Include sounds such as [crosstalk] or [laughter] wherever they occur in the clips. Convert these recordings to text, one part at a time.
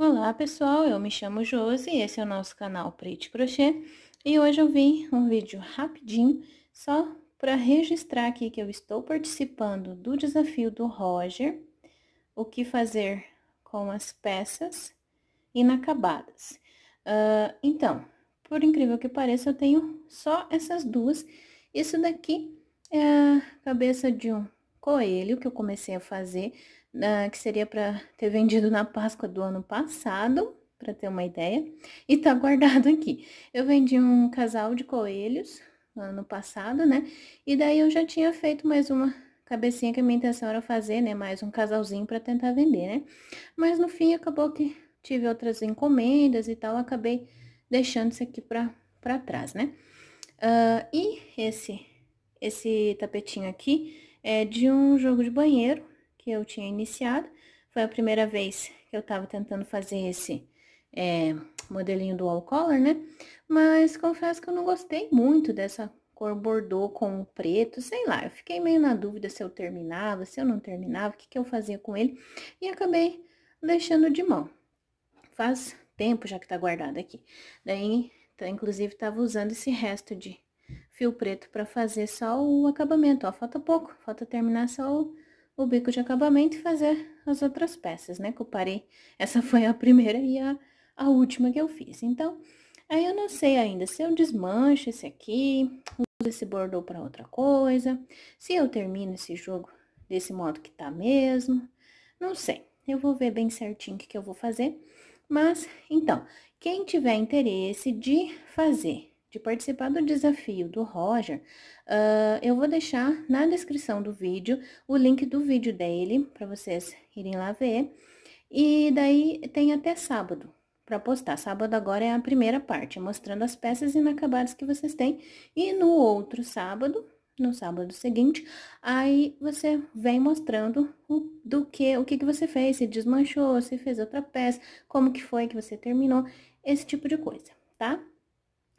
Olá pessoal, eu me chamo Josi, esse é o nosso canal Prete Crochê e hoje eu vim um vídeo rapidinho só para registrar aqui que eu estou participando do desafio do Roger, o que fazer com as peças inacabadas. Uh, então, por incrível que pareça, eu tenho só essas duas. Isso daqui é a cabeça de um coelho, que eu comecei a fazer, uh, que seria para ter vendido na Páscoa do ano passado, para ter uma ideia, e tá [laughs] guardado aqui. Eu vendi um casal de coelhos ano passado, né? E daí eu já tinha feito mais uma cabecinha que a minha intenção era fazer, né? Mais um casalzinho para tentar vender, né? Mas no fim acabou que tive outras encomendas e tal, acabei deixando isso aqui para para trás, né? Uh, e esse esse tapetinho aqui é de um jogo de banheiro que eu tinha iniciado. Foi a primeira vez que eu estava tentando fazer esse é, modelinho do all color, né? Mas confesso que eu não gostei muito dessa cor bordô com o preto, sei lá. Eu fiquei meio na dúvida se eu terminava, se eu não terminava, o que, que eu fazia com ele. E acabei deixando de mão. Faz tempo já que tá guardado aqui. Daí, tá, inclusive, tava usando esse resto de fio preto para fazer só o acabamento, ó, falta pouco, falta terminar só o, o bico de acabamento e fazer as outras peças, né, que eu parei, essa foi a primeira e a, a última que eu fiz, então, aí eu não sei ainda se eu desmancho esse aqui, uso esse bordô para outra coisa, se eu termino esse jogo desse modo que tá mesmo, não sei, eu vou ver bem certinho o que, que eu vou fazer, mas, então, quem tiver interesse de fazer de participar do desafio do Roger, uh, eu vou deixar na descrição do vídeo o link do vídeo dele, para vocês irem lá ver. E daí tem até sábado para postar. Sábado agora é a primeira parte, mostrando as peças inacabadas que vocês têm. E no outro sábado, no sábado seguinte, aí você vem mostrando o, do que, o que, que você fez, se desmanchou, se fez outra peça, como que foi que você terminou, esse tipo de coisa, tá?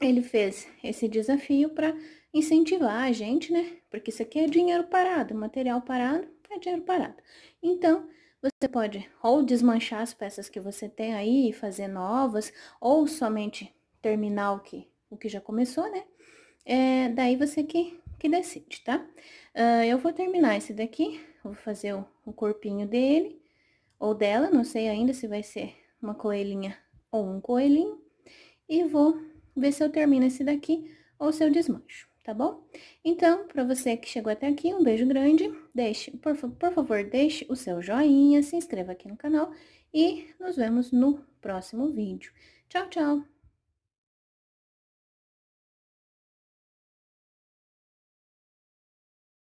ele fez esse desafio para incentivar a gente, né? Porque isso aqui é dinheiro parado, material parado é dinheiro parado. Então, você pode ou desmanchar as peças que você tem aí e fazer novas, ou somente terminar o que, o que já começou, né? É, daí você que, que decide, tá? Uh, eu vou terminar esse daqui, vou fazer o, o corpinho dele, ou dela, não sei ainda se vai ser uma coelhinha ou um coelhinho, e vou ver se eu termino esse daqui ou se eu desmancho, tá bom? Então, para você que chegou até aqui, um beijo grande. Deixe, por, por favor, deixe o seu joinha, se inscreva aqui no canal e nos vemos no próximo vídeo. Tchau, tchau!